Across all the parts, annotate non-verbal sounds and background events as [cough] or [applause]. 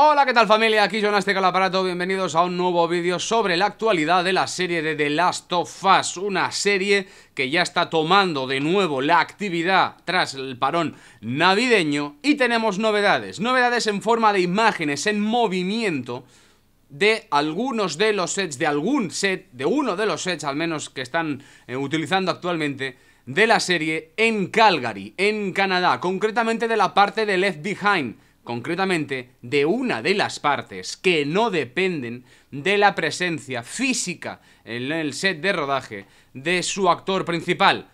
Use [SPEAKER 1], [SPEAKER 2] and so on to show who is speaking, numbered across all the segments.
[SPEAKER 1] Hola, ¿qué tal familia? Aquí Jonas con el aparato, bienvenidos a un nuevo vídeo sobre la actualidad de la serie de The Last of Us, una serie que ya está tomando de nuevo la actividad tras el parón navideño y tenemos novedades, novedades en forma de imágenes, en movimiento de algunos de los sets, de algún set, de uno de los sets al menos que están eh, utilizando actualmente de la serie en Calgary, en Canadá, concretamente de la parte de Left Behind, concretamente de una de las partes que no dependen de la presencia física en el set de rodaje de su actor principal,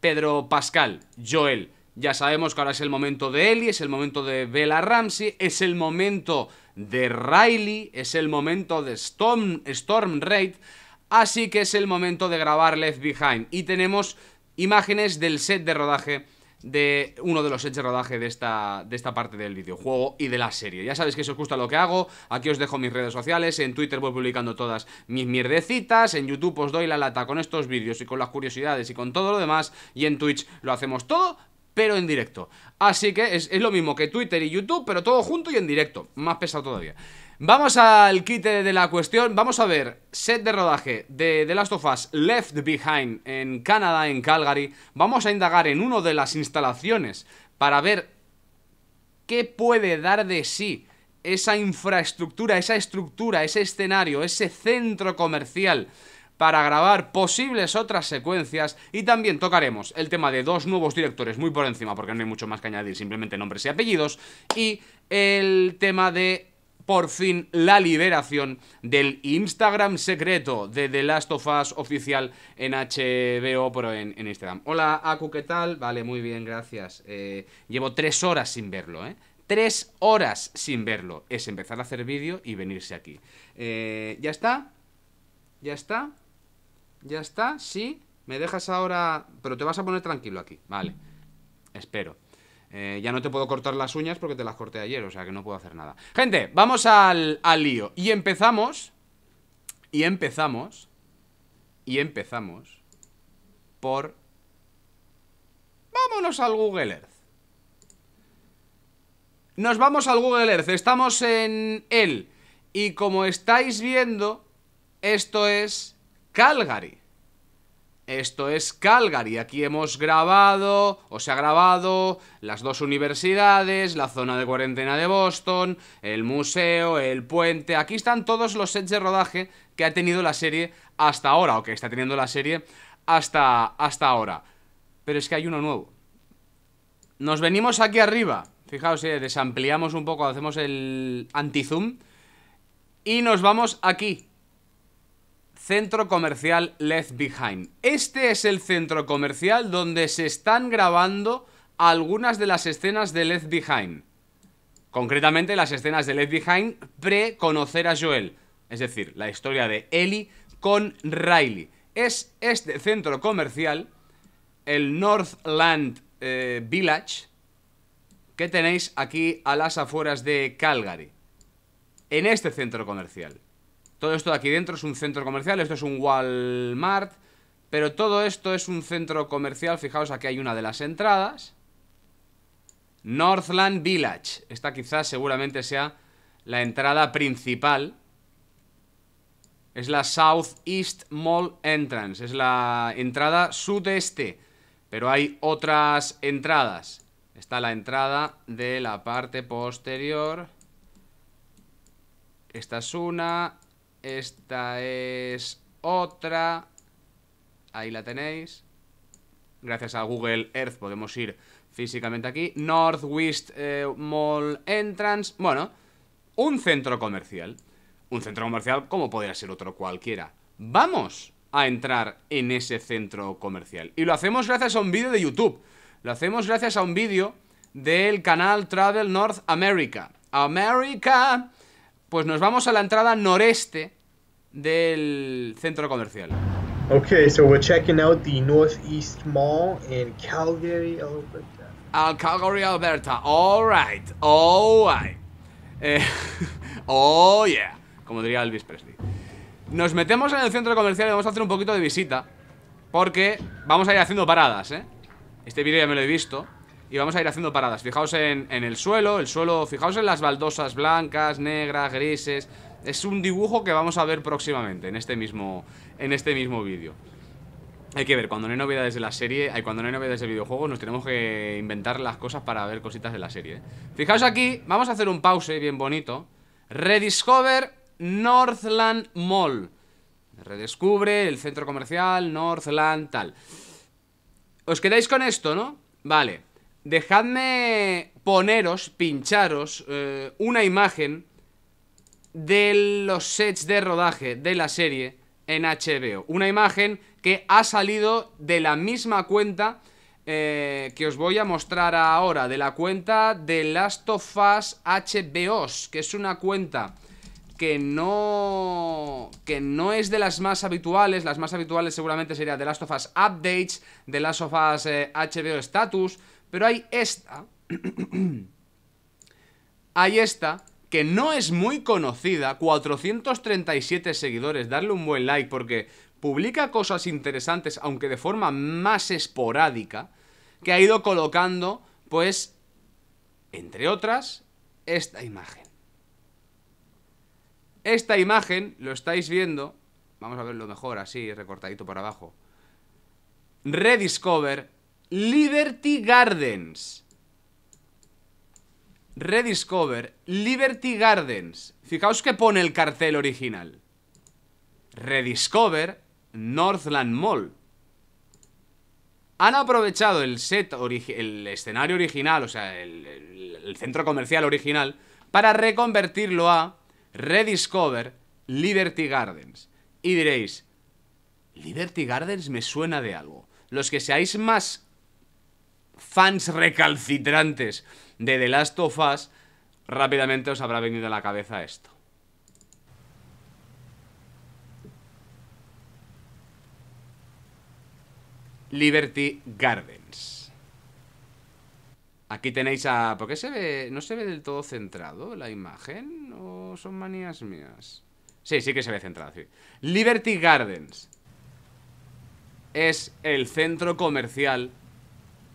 [SPEAKER 1] Pedro Pascal, Joel. Ya sabemos que ahora es el momento de Ellie, es el momento de Bella Ramsey, es el momento de Riley, es el momento de Storm, Storm Raid, así que es el momento de grabar Left Behind. Y tenemos imágenes del set de rodaje de uno de los hechos de rodaje de esta, de esta parte del videojuego y de la serie. Ya sabéis que si os gusta lo que hago, aquí os dejo mis redes sociales, en Twitter voy publicando todas mis mierdecitas, en YouTube os doy la lata con estos vídeos y con las curiosidades y con todo lo demás, y en Twitch lo hacemos todo, pero en directo. Así que es, es lo mismo que Twitter y YouTube, pero todo junto y en directo, más pesado todavía. Vamos al quite de la cuestión. Vamos a ver set de rodaje de The Last of Us Left Behind en Canadá, en Calgary. Vamos a indagar en una de las instalaciones para ver qué puede dar de sí esa infraestructura, esa estructura, ese escenario, ese centro comercial para grabar posibles otras secuencias y también tocaremos el tema de dos nuevos directores muy por encima porque no hay mucho más que añadir, simplemente nombres y apellidos y el tema de por fin la liberación del Instagram secreto de The Last of Us oficial en HBO, pero en, Instagram. Hola, Aku, ¿qué tal? Vale, muy bien, gracias. Eh, llevo tres horas sin verlo, ¿eh? Tres horas sin verlo. Es empezar a hacer vídeo y venirse aquí. Eh, ¿Ya está? ¿Ya está? ¿Ya está? ¿Sí? ¿Me dejas ahora...? Pero te vas a poner tranquilo aquí. Vale. Espero. Eh, ya no te puedo cortar las uñas porque te las corté ayer, o sea que no puedo hacer nada. Gente, vamos al, al lío. Y empezamos. Y empezamos. Y empezamos. Por. Vámonos al Google Earth. Nos vamos al Google Earth. Estamos en él. Y como estáis viendo, esto es Calgary. Esto es Calgary, aquí hemos grabado, o se ha grabado, las dos universidades, la zona de cuarentena de Boston, el museo, el puente, aquí están todos los sets de rodaje que ha tenido la serie hasta ahora, o que está teniendo la serie hasta, hasta ahora. Pero es que hay uno nuevo. Nos venimos aquí arriba, fijaos, eh, desampliamos un poco, hacemos el anti-zoom, y nos vamos aquí, Centro Comercial Left Behind. Este es el centro comercial donde se están grabando algunas de las escenas de Left Behind. Concretamente las escenas de Left Behind pre-conocer a Joel. Es decir, la historia de Ellie con Riley. Es este centro comercial, el Northland eh, Village, que tenéis aquí a las afueras de Calgary. En este centro comercial. Todo esto de aquí dentro es un centro comercial, esto es un Walmart, pero todo esto es un centro comercial, fijaos, aquí hay una de las entradas. Northland Village, esta quizás seguramente sea la entrada principal. Es la Southeast Mall Entrance, es la entrada sudeste, pero hay otras entradas. Está la entrada de la parte posterior. Esta es una, esta es otra. Ahí la tenéis. Gracias a Google Earth podemos ir físicamente aquí. Northwest eh, Mall Entrance. Bueno, un centro comercial. Un centro comercial como podría ser otro cualquiera. Vamos a entrar en ese centro comercial. Y lo hacemos gracias a un vídeo de YouTube. Lo hacemos gracias a un vídeo del canal Travel North America. America. Pues nos vamos a la entrada noreste del centro comercial. Okay, so we're checking out the Northeast Mall in Calgary, Alberta. Ah, Calgary, Alberta. All right, eh, [laughs] oh yeah, como diría Elvis Presley. Nos metemos en el centro comercial y vamos a hacer un poquito de visita, porque vamos a ir haciendo paradas, ¿eh? Este vídeo ya me lo he visto y vamos a ir haciendo paradas. Fijaos en, en el suelo, el suelo, fijaos en las baldosas blancas, negras, grises. Es un dibujo que vamos a ver próximamente en este mismo, en este mismo vídeo. Hay que ver, cuando no hay novedades de la serie, cuando no hay novedades de videojuegos, nos tenemos que inventar las cosas para ver cositas de la serie. ¿eh? Fijaos aquí, vamos a hacer un pause bien bonito. Rediscover Northland Mall. Redescubre el centro comercial, Northland, tal. Os quedáis con esto, ¿no? Vale. Dejadme poneros, pincharos, eh, una imagen de los sets de rodaje de la serie en HBO. Una imagen que ha salido de la misma cuenta eh, que os voy a mostrar ahora, de la cuenta de Last of Us HBOs, que es una cuenta que no que no es de las más habituales, las más habituales seguramente sería De Last of Us Updates, De Last of Us HBO eh, Status, pero hay esta, [clears throat] hay esta que no es muy conocida, 437 seguidores, darle un buen like porque publica cosas interesantes, aunque de forma más esporádica, que ha ido colocando, pues, entre otras, esta imagen. Esta imagen, lo estáis viendo, vamos a verlo mejor así, recortadito para abajo. Rediscover Liberty Gardens. Rediscover Liberty Gardens. Fijaos que pone el cartel original. Rediscover Northland Mall. Han aprovechado el set, el escenario original, o sea, el centro comercial original, para reconvertirlo a Rediscover Liberty Gardens. Y diréis, Liberty Gardens me suena de algo. Los que seáis más fans recalcitrantes de The Last of Us, rápidamente os habrá venido a la cabeza esto. Liberty Gardens. Aquí tenéis a... ¿Por qué se ve? ¿No se ve del todo centrado la imagen? ¿O son manías mías? Sí, sí que se ve centrado, Liberty Gardens. Es el centro comercial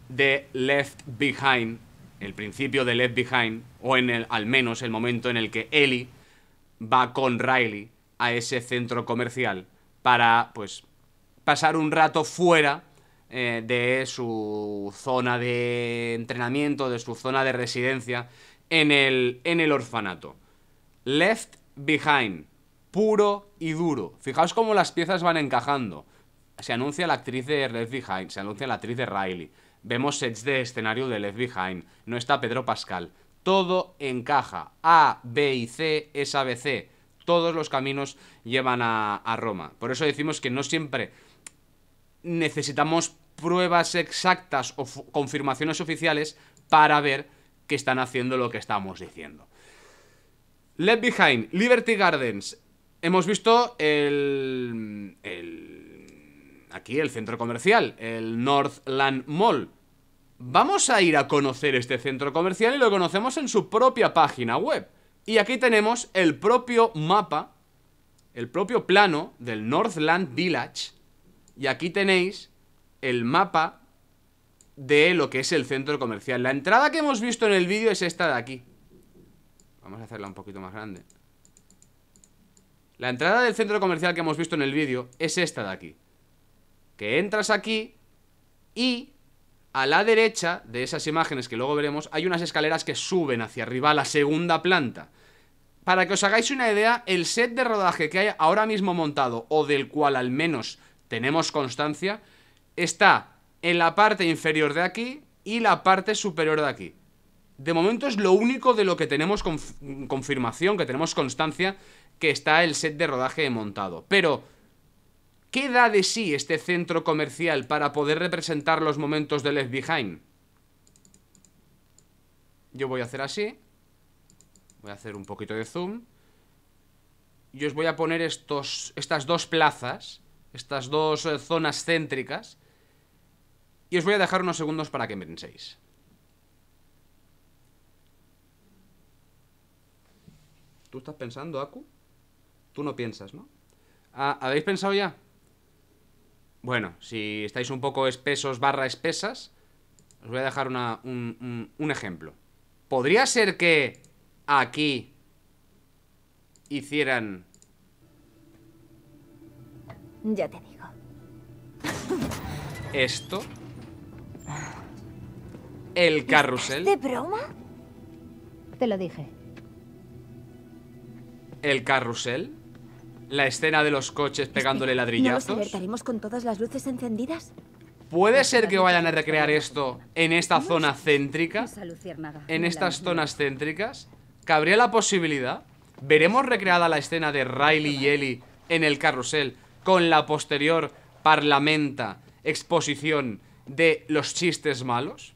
[SPEAKER 1] de Left Behind el principio de Left Behind, o en el, al menos el momento en el que Ellie va con Riley a ese centro comercial para, pues, pasar un rato fuera eh, de su zona de entrenamiento, de su zona de residencia, en el, en el orfanato. Left Behind, puro y duro. Fijaos cómo las piezas van encajando. Se anuncia la actriz de Left Behind, se anuncia la actriz de Riley Vemos sets de escenario de Left Behind. No está Pedro Pascal. Todo encaja. A, B y C es ABC. Todos los caminos llevan a, Roma. Por eso decimos que no siempre necesitamos pruebas exactas o confirmaciones oficiales para ver que están haciendo lo que estamos diciendo. Left Behind, Liberty Gardens. Hemos visto el aquí el centro comercial, el Northland Mall. Vamos a ir a conocer este centro comercial y lo conocemos en su propia página web. Y aquí tenemos el propio mapa, el propio plano del Northland Village. Y aquí tenéis el mapa de lo que es el centro comercial. La entrada que hemos visto en el vídeo es esta de aquí. Vamos a hacerla un poquito más grande. La entrada del centro comercial que hemos visto en el vídeo es esta de aquí que entras aquí y a la derecha de esas imágenes que luego veremos hay unas escaleras que suben hacia arriba a la segunda planta. Para que os hagáis una idea, el set de rodaje que hay ahora mismo montado, o del cual al menos tenemos constancia, está en la parte inferior de aquí y la parte superior de aquí. De momento es lo único de lo que tenemos confirmación, que tenemos constancia, que está el set de rodaje montado. Pero ¿Qué da de sí este centro comercial para poder representar los momentos de Left Behind? Yo voy a hacer así. Voy a hacer un poquito de zoom. Y os voy a poner estos, estas dos plazas, estas dos eh, zonas céntricas. Y os voy a dejar unos segundos para que penséis. ¿Tú estás pensando, Aku? Tú no piensas, ¿no? Ah, ¿Habéis pensado ya? Bueno, si estáis un poco espesos barra espesas, os voy a dejar una, un, ejemplo. Podría ser que aquí hicieran... Ya te digo. Esto. El carrusel. ¿De broma? Te lo dije. El carrusel la escena de los coches este, pegándole ladrillazos? con todas las luces encendidas? ¿Puede ser que vayan a recrear esto en esta zona céntrica? En estas zonas céntricas. ¿Cabría la posibilidad? ¿Veremos recreada la escena de Riley y Ellie en el carrusel con la posterior parlamenta exposición de los chistes malos?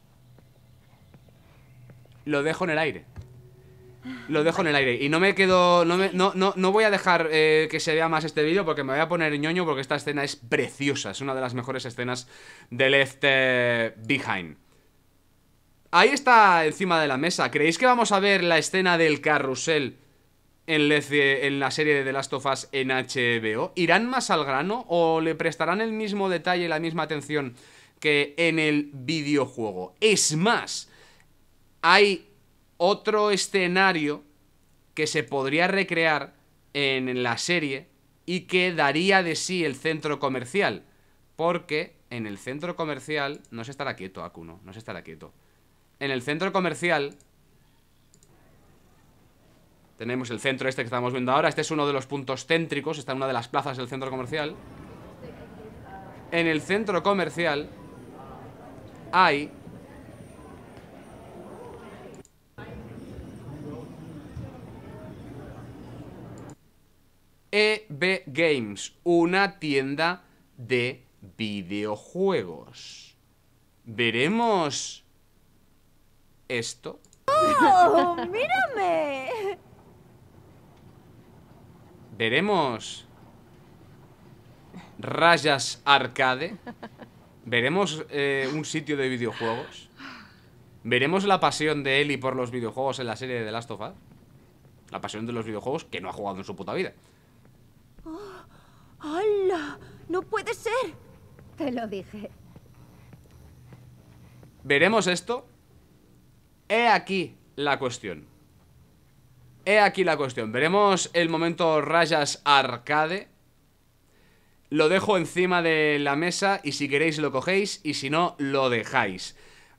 [SPEAKER 1] Lo dejo en el aire. Lo dejo en el aire. Y no me quedo. No, voy a dejar eh, que se vea más este vídeo porque me voy a poner ñoño porque esta escena es preciosa. Es una de las mejores escenas de Left Behind. Ahí está encima de la mesa. ¿Creéis que vamos a ver la escena del carrusel en, en la serie de The Last of Us en HBO? ¿Irán más al grano o le prestarán el mismo detalle, y la misma atención que en el videojuego? Es más, hay otro escenario que se podría recrear en la serie y que daría de sí el centro comercial. Porque en el centro comercial no se estará quieto, Akuno, no se estará quieto. En el centro comercial tenemos el centro este que estamos viendo ahora. Este es uno de los puntos céntricos, está en una de las plazas del centro comercial. En el centro comercial hay EB Games, una tienda de videojuegos. Veremos esto. ¡Oh, mírame! Veremos rayas arcade. Veremos eh, un sitio de videojuegos. Veremos la pasión de Eli por los videojuegos en la serie de The Last of Us. La pasión de los videojuegos que no ha jugado en su puta vida. ¡Hala! ¡No puede ser! Te lo dije. Veremos esto. He aquí la cuestión. He aquí la cuestión. Veremos el momento rayas arcade. Lo dejo encima de la mesa y si queréis lo cogéis y si no, lo dejáis.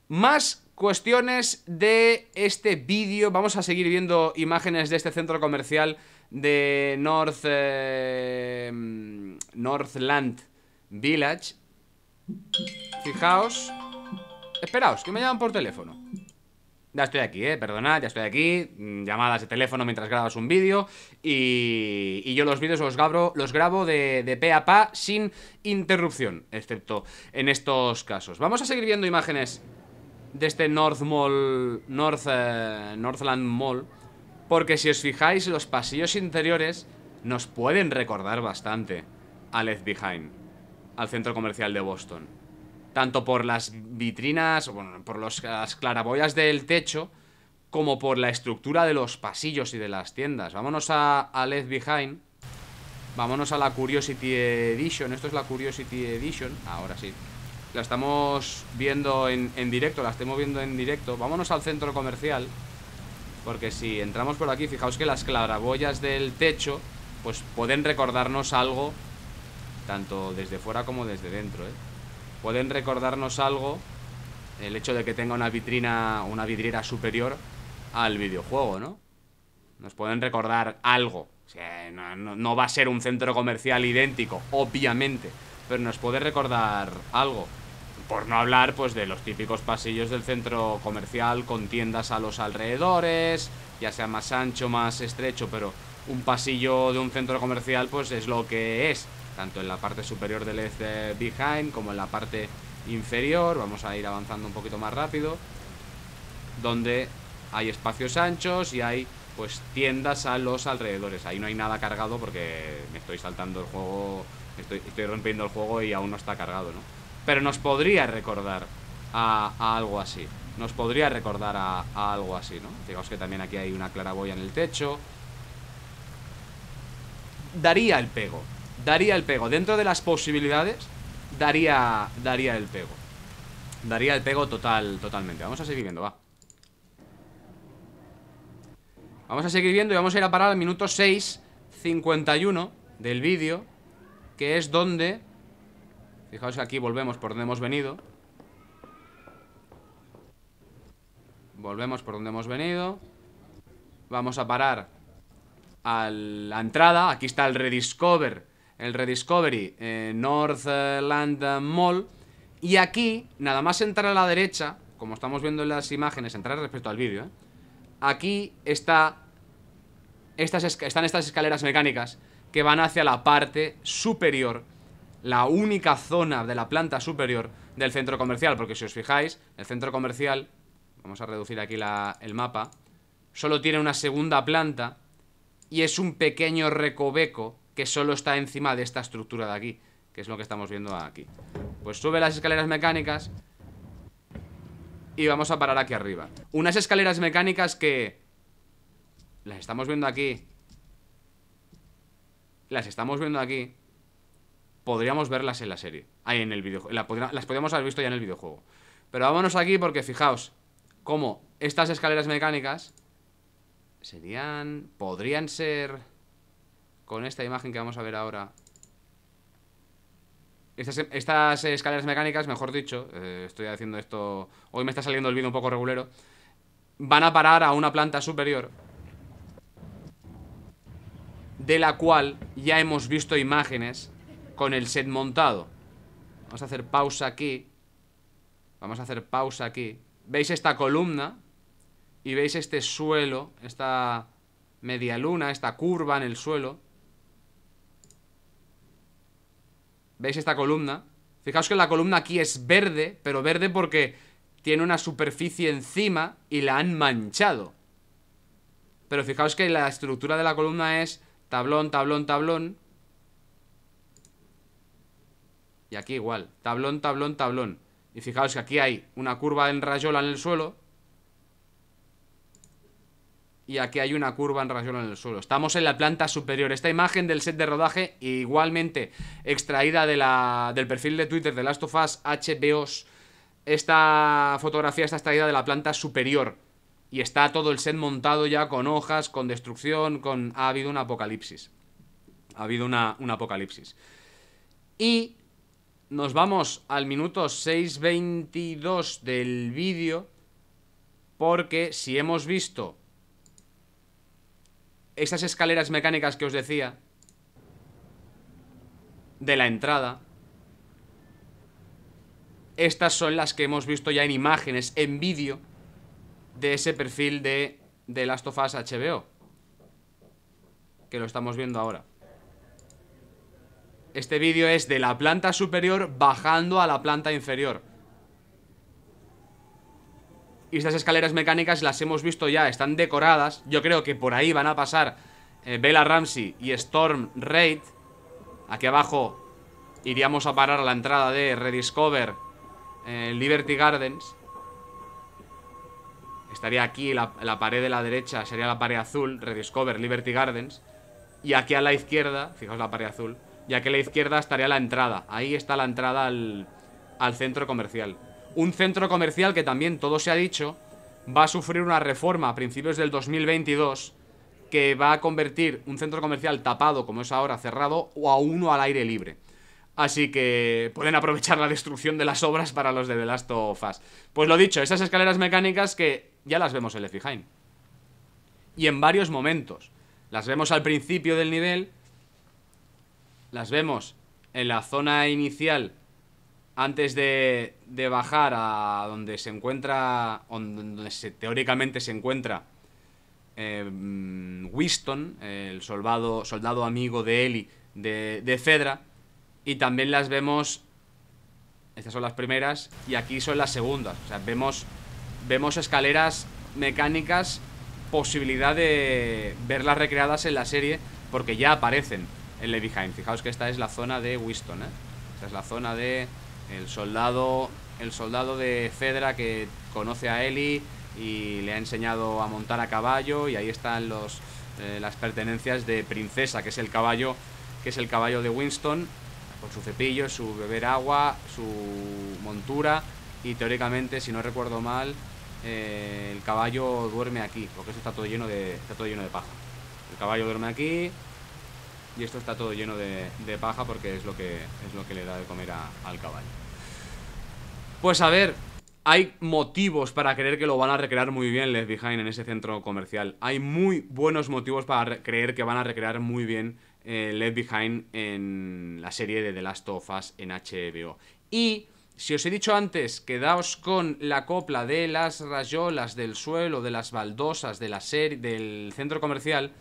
[SPEAKER 1] Más Cuestiones de este vídeo, vamos a seguir viendo imágenes de este centro comercial de North, eh, Northland Village. Fijaos. Esperaos, que me llaman por teléfono. Ya estoy aquí, eh, perdonad, ya estoy aquí. Mm, llamadas de teléfono mientras grabas un vídeo. Y, y, yo los vídeos los grabo, los grabo de, de pe a pa sin interrupción, excepto en estos casos. Vamos a seguir viendo imágenes de este North Mall, North, eh, Northland Mall, porque si os fijáis, los pasillos interiores nos pueden recordar bastante a Left Behind, al centro comercial de Boston. Tanto por las vitrinas, bueno, por las claraboyas del techo, como por la estructura de los pasillos y de las tiendas. Vámonos a, a Left Behind. Vámonos a la Curiosity Edition. Esto es la Curiosity Edition. Ahora sí la estamos viendo en, directo, la estemos viendo en directo. Vámonos al centro comercial, porque si entramos por aquí, fijaos que las claraboyas del techo, pues pueden recordarnos algo, tanto desde fuera como desde dentro, ¿eh? Pueden recordarnos algo el hecho de que tenga una vitrina, una vidriera superior al videojuego, ¿no? Nos pueden recordar algo. no va a ser un centro comercial idéntico, obviamente, pero nos puede recordar algo por no hablar pues de los típicos pasillos del centro comercial con tiendas a los alrededores, ya sea más ancho, más estrecho, pero un pasillo de un centro comercial pues es lo que es, tanto en la parte superior del Left Behind como en la parte inferior, vamos a ir avanzando un poquito más rápido, donde hay espacios anchos y hay pues tiendas a los alrededores, ahí no hay nada cargado porque me estoy saltando el juego, estoy, estoy rompiendo el juego y aún no está cargado, ¿no? Pero nos podría recordar a, algo así. Nos podría recordar a, algo así, ¿no? Digamos que también aquí hay una claraboya en el techo. Daría el pego. Daría el pego. Dentro de las posibilidades, daría, daría el pego. Daría el pego total, totalmente. Vamos a seguir viendo, va. Vamos a seguir viendo y vamos a ir a parar al minuto 6.51 del vídeo, que es donde Fijaos que aquí volvemos por donde hemos venido Volvemos por donde hemos venido Vamos a parar A la entrada Aquí está el Rediscover El Rediscovery eh, Northland Mall Y aquí, nada más entrar a la derecha Como estamos viendo en las imágenes Entrar respecto al vídeo ¿eh? Aquí está estas, Están estas escaleras mecánicas Que van hacia la parte superior la única zona de la planta superior del centro comercial. Porque si os fijáis, el centro comercial, vamos a reducir aquí el mapa, solo tiene una segunda planta y es un pequeño recoveco que solo está encima de esta estructura de aquí, que es lo que estamos viendo aquí. Pues sube las escaleras mecánicas y vamos a parar aquí arriba. Unas escaleras mecánicas que... Las estamos viendo aquí. Las estamos viendo aquí podríamos verlas en la serie. Ahí en el videojuego. las podríamos haber visto ya en el videojuego. Pero vámonos aquí porque fijaos cómo estas escaleras mecánicas serían. podrían ser. con esta imagen que vamos a ver ahora. Estas, escaleras mecánicas, mejor dicho, eh, estoy haciendo esto. Hoy me está saliendo el vídeo un poco regulero. Van a parar a una planta superior de la cual ya hemos visto imágenes con el set montado Vamos a hacer pausa aquí Vamos a hacer pausa aquí Veis esta columna Y veis este suelo Esta media luna Esta curva en el suelo ¿Veis esta columna? Fijaos que la columna aquí es verde Pero verde porque tiene una superficie encima Y la han manchado Pero fijaos que la estructura de la columna es Tablón, tablón, tablón Y aquí igual, tablón, tablón, tablón. Y fijaos que aquí hay una curva en rayola en el suelo. Y aquí hay una curva en rayola en el suelo. Estamos en la planta superior. Esta imagen del set de rodaje, igualmente extraída de la, del perfil de Twitter de Last of Us HBOs, esta fotografía está extraída de la planta superior. Y está todo el set montado ya con hojas, con destrucción, con... Ha habido un apocalipsis. Ha habido una, un apocalipsis. Y nos vamos al minuto 6.22 del vídeo. Porque si hemos visto estas escaleras mecánicas que os decía de la entrada, estas son las que hemos visto ya en imágenes, en vídeo, de ese perfil de, de Last of Us HBO, que lo estamos viendo ahora. Este vídeo es de la planta superior bajando a la planta inferior. Y estas escaleras mecánicas las hemos visto ya, están decoradas. Yo creo que por ahí van a pasar Vela eh, Bella Ramsey y Storm Raid. Aquí abajo iríamos a parar a la entrada de Rediscover eh, Liberty Gardens. Estaría aquí la, la pared de la derecha, sería la pared azul, Rediscover Liberty Gardens. Y aquí a la izquierda, fijaos la pared azul, ya que a la izquierda estaría la entrada. Ahí está la entrada al, centro comercial. Un centro comercial que también, todo se ha dicho, va a sufrir una reforma a principios del 2022 que va a convertir un centro comercial tapado, como es ahora, cerrado, o a uno al aire libre. Así que pueden aprovechar la destrucción de las obras para los de The Last of Us. Pues lo dicho, esas escaleras mecánicas que ya las vemos en el Y en varios momentos. Las vemos al principio del nivel las vemos en la zona inicial antes de, de bajar a donde se encuentra, donde se, teóricamente se encuentra eh, Winston, el soldado, soldado amigo de Eli de, de Fedra, y también las vemos, estas son las primeras, y aquí son las segundas, o sea, vemos, vemos escaleras mecánicas, posibilidad de verlas recreadas en la serie, porque ya aparecen en Leviheim. Fijaos que esta es la zona de Winston, ¿eh? Esta es la zona de el soldado, el soldado de Fedra que conoce a Eli y le ha enseñado a montar a caballo y ahí están los, eh, las pertenencias de Princesa, que es el caballo que es el caballo de Winston con su cepillo, su beber agua, su montura y teóricamente, si no recuerdo mal, eh, el caballo duerme aquí, porque eso está todo lleno de está todo lleno de paja. El caballo duerme aquí, y esto está todo lleno de, paja porque es lo, que, es lo que le da de comer al caballo. Pues a ver, hay motivos para creer que lo van a recrear muy bien Left Behind en ese centro comercial. Hay muy buenos motivos para creer que van a recrear muy bien eh, Left Behind en la serie de The Last of Us en HBO. Y si os he dicho antes, quedaos con la copla de las rayolas del suelo, de las baldosas de la serie, del centro comercial,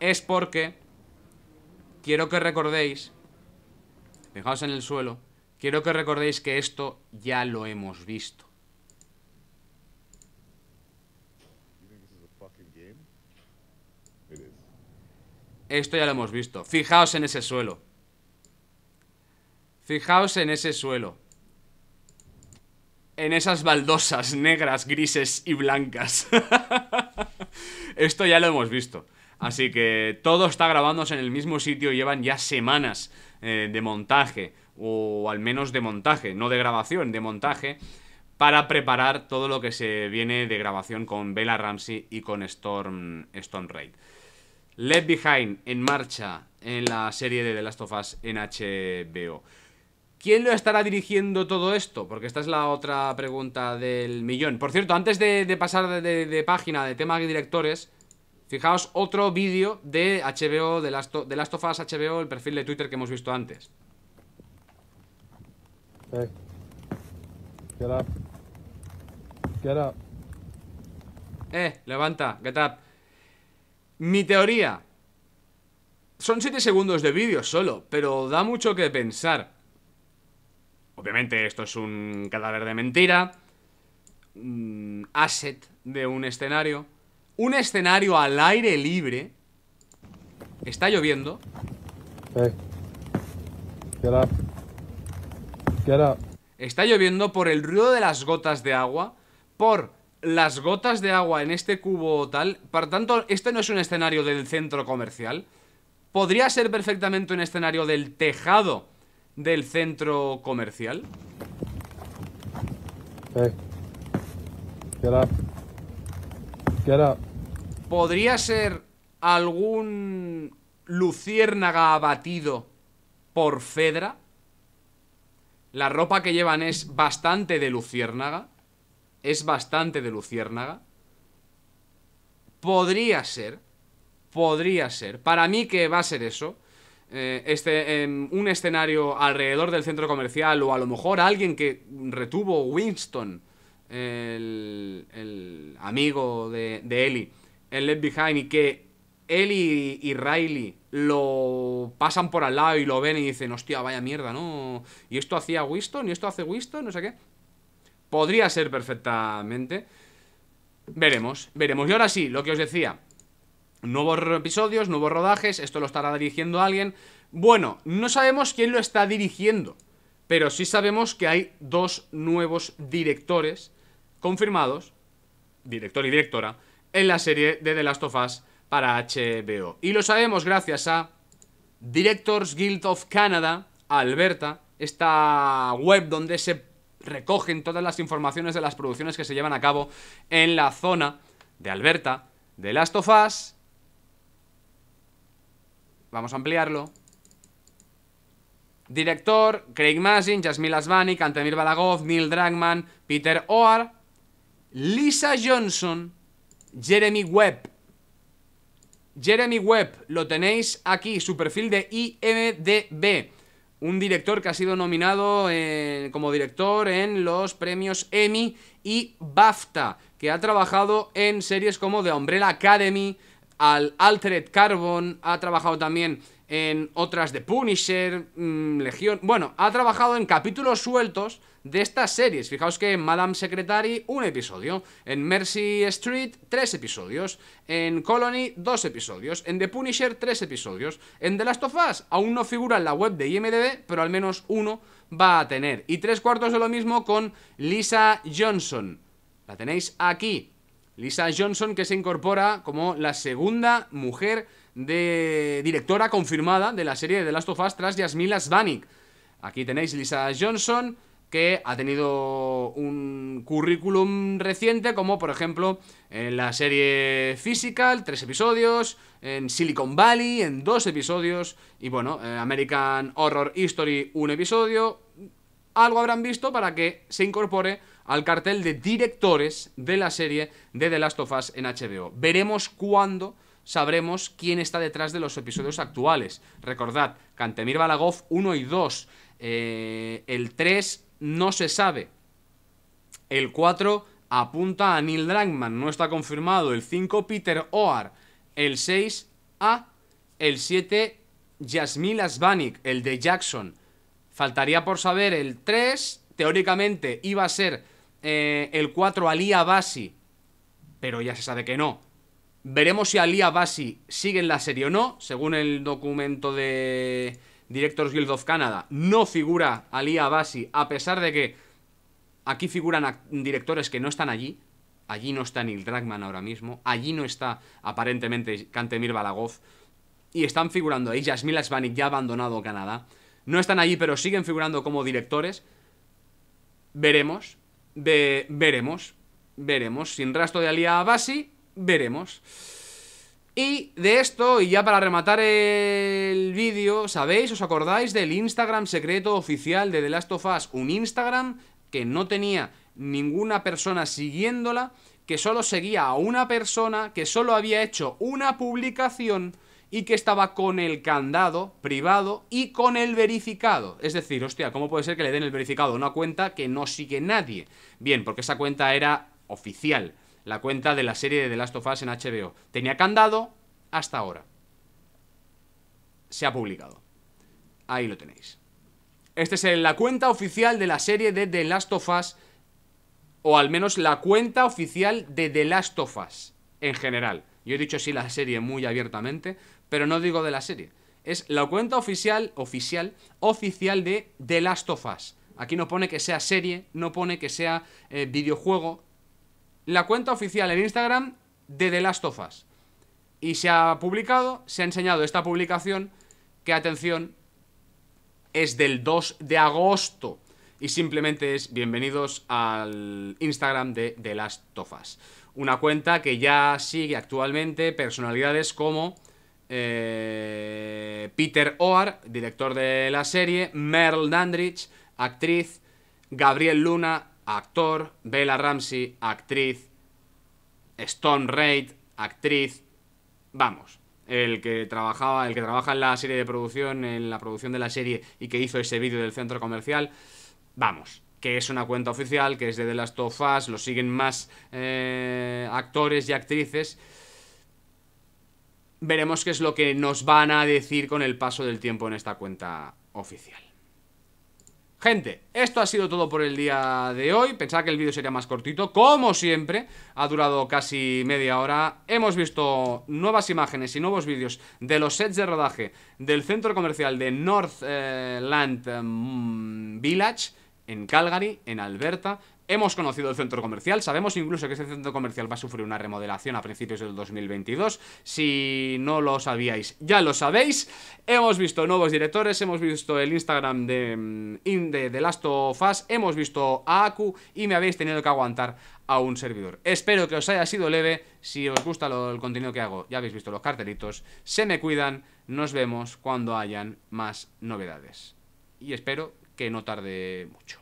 [SPEAKER 1] es porque quiero que recordéis Fijaos en el suelo Quiero que recordéis que esto ya lo hemos visto Esto ya lo hemos visto Fijaos en ese suelo Fijaos en ese suelo en esas baldosas negras, grises y blancas. [laughs] Esto ya lo hemos visto. Así que todo está grabándose en el mismo sitio, llevan ya semanas eh, de montaje, o al menos de montaje, no de grabación, de montaje, para preparar todo lo que se viene de grabación con Bella Ramsey y con Storm, Storm Raid. Left Behind en marcha en la serie de The Last of Us en HBO. ¿Quién lo estará dirigiendo todo esto? Porque esta es la otra pregunta del millón. Por cierto, antes de, pasar de, página de tema de directores, Fijaos otro vídeo de HBO, de Last, of Us HBO, el perfil de Twitter que hemos visto antes. Get up. Get up. Eh, levanta, get up. Mi teoría. Son 7 segundos de vídeo solo, pero da mucho que pensar. Obviamente esto es un cadáver de mentira. Un mm, asset de un escenario un escenario al aire libre. Está lloviendo. Get Está lloviendo por el ruido de las gotas de agua, por las gotas de agua en este cubo tal. Por tanto, este no es un escenario del centro comercial. Podría ser perfectamente un escenario del tejado del centro comercial. Get ¿Podría ser algún luciérnaga abatido por Fedra? La ropa que llevan es bastante de luciérnaga. Es bastante de luciérnaga. Podría ser. Podría ser. Para mí que va a ser eso. Eh, este, un escenario alrededor del centro comercial o a lo mejor alguien que retuvo Winston el, amigo de, de el Left Behind, y que Eli y, Riley lo pasan por al lado y lo ven y dicen, hostia, vaya mierda, ¿no? Y esto hacía Winston, y esto hace Winston, no sé qué. Podría ser perfectamente. Veremos, veremos. Y ahora sí, lo que os decía. Nuevos episodios, nuevos rodajes, esto lo estará dirigiendo alguien. Bueno, no sabemos quién lo está dirigiendo, pero sí sabemos que hay dos nuevos directores confirmados, director y directora, en la serie de The Last of Us para HBO. Y lo sabemos gracias a Directors Guild of Canada, Alberta, esta web donde se recogen todas las informaciones de las producciones que se llevan a cabo en la zona de Alberta, The Last of Us. Vamos a ampliarlo. Director, Craig Mazin, Jasmine Lasvani, Cantemir Balagov, Neil Dragman, Peter Oar, Lisa Johnson, Jeremy Webb. Jeremy Webb, lo tenéis aquí, su perfil de IMDB. Un director que ha sido nominado eh, como director en los premios Emmy y BAFTA, que ha trabajado en series como The Umbrella Academy, al Altered Carbon, ha trabajado también en otras de Punisher, mm, Legión... Bueno, ha trabajado en capítulos sueltos de estas series. Fijaos que en Madame Secretary un episodio, en Mercy Street tres episodios, en Colony dos episodios, en The Punisher tres episodios, en The Last of Us aún no figura en la web de IMDB, pero al menos uno va a tener. Y tres cuartos de lo mismo con Lisa Johnson. La tenéis aquí. Lisa Johnson, que se incorpora como la segunda mujer de directora confirmada de la serie de The Last of Us tras Yasmila Svanik. Aquí tenéis Lisa Johnson, que ha tenido un currículum reciente, como por ejemplo en la serie Physical, tres episodios, en Silicon Valley, en dos episodios, y bueno, eh, American Horror History, un episodio. Algo habrán visto para que se incorpore al cartel de directores de la serie de The Last of Us en HBO. Veremos cuándo sabremos quién está detrás de los episodios actuales. Recordad, Cantemir Balagov 1 y 2, eh, el 3 no se sabe, el 4 apunta a Neil Dragman. no está confirmado, el 5 Peter Oar, el 6 A, el 7 Yasmil Asbanik, el de Jackson. Faltaría por saber el 3, teóricamente iba a ser eh, el 4 Ali Abasi, pero ya se sabe que no. Veremos si Ali Abasi sigue en la serie o no. Según el documento de Directors Guild of Canada, no figura Ali Abasi, a pesar de que aquí figuran directores que no están allí. Allí no está Neil Dragman ahora mismo. Allí no está, aparentemente, Kantemir Balagov. Y están figurando ahí. Yasmila Svanik ya ha abandonado Canadá. No están allí, pero siguen figurando como directores. Veremos veremos. Veremos. Sin rastro de Alia Abasi, veremos. Y de esto, y ya para rematar el vídeo, ¿sabéis? ¿Os acordáis del Instagram secreto oficial de The Last of Us? Un Instagram que no tenía ninguna persona siguiéndola, que solo seguía a una persona, que solo había hecho una publicación y que estaba con el candado privado y con el verificado. Es decir, hostia, ¿cómo puede ser que le den el verificado a una cuenta que no sigue nadie? Bien, porque esa cuenta era oficial, la cuenta de la serie de The Last of Us en HBO. Tenía candado hasta ahora. Se ha publicado. Ahí lo tenéis. Esta es la cuenta oficial de la serie de The Last of Us, o al menos la cuenta oficial de The Last of Us en general. Yo he dicho así la serie muy abiertamente, pero no digo de la serie. Es la cuenta oficial, oficial, oficial de The Last of Us. Aquí no pone que sea serie, no pone que sea eh, videojuego. La cuenta oficial en Instagram de The Last of Us. Y se ha publicado, se ha enseñado esta publicación, que atención, es del 2 de agosto. Y simplemente es bienvenidos al Instagram de The Last of Us. Una cuenta que ya sigue actualmente personalidades como eh, Peter Oar, director de la serie, Merle Dandridge, actriz, Gabriel Luna, actor, Bella Ramsey, actriz, Stone Raid, actriz, vamos, el que trabajaba, el que trabaja en la serie de producción, en la producción de la serie y que hizo ese vídeo del centro comercial, vamos, que es una cuenta oficial, que es de las Last of lo siguen más eh, actores y actrices veremos qué es lo que nos van a decir con el paso del tiempo en esta cuenta oficial. Gente, esto ha sido todo por el día de hoy. Pensaba que el vídeo sería más cortito. Como siempre, ha durado casi media hora. Hemos visto nuevas imágenes y nuevos vídeos de los sets de rodaje del centro comercial de Northland mm, Village en Calgary, en Alberta. Hemos conocido el centro comercial, sabemos incluso que este centro comercial va a sufrir una remodelación a principios del 2022. Si no lo sabíais, ya lo sabéis. Hemos visto nuevos directores, hemos visto el Instagram de, mm, Inde, de Last of Us, hemos visto a Aku y me habéis tenido que aguantar a un servidor. Espero que os haya sido leve. Si os gusta lo, el contenido que hago, ya habéis visto los cartelitos. Se me cuidan, nos vemos cuando hayan más novedades. Y espero que no tarde mucho.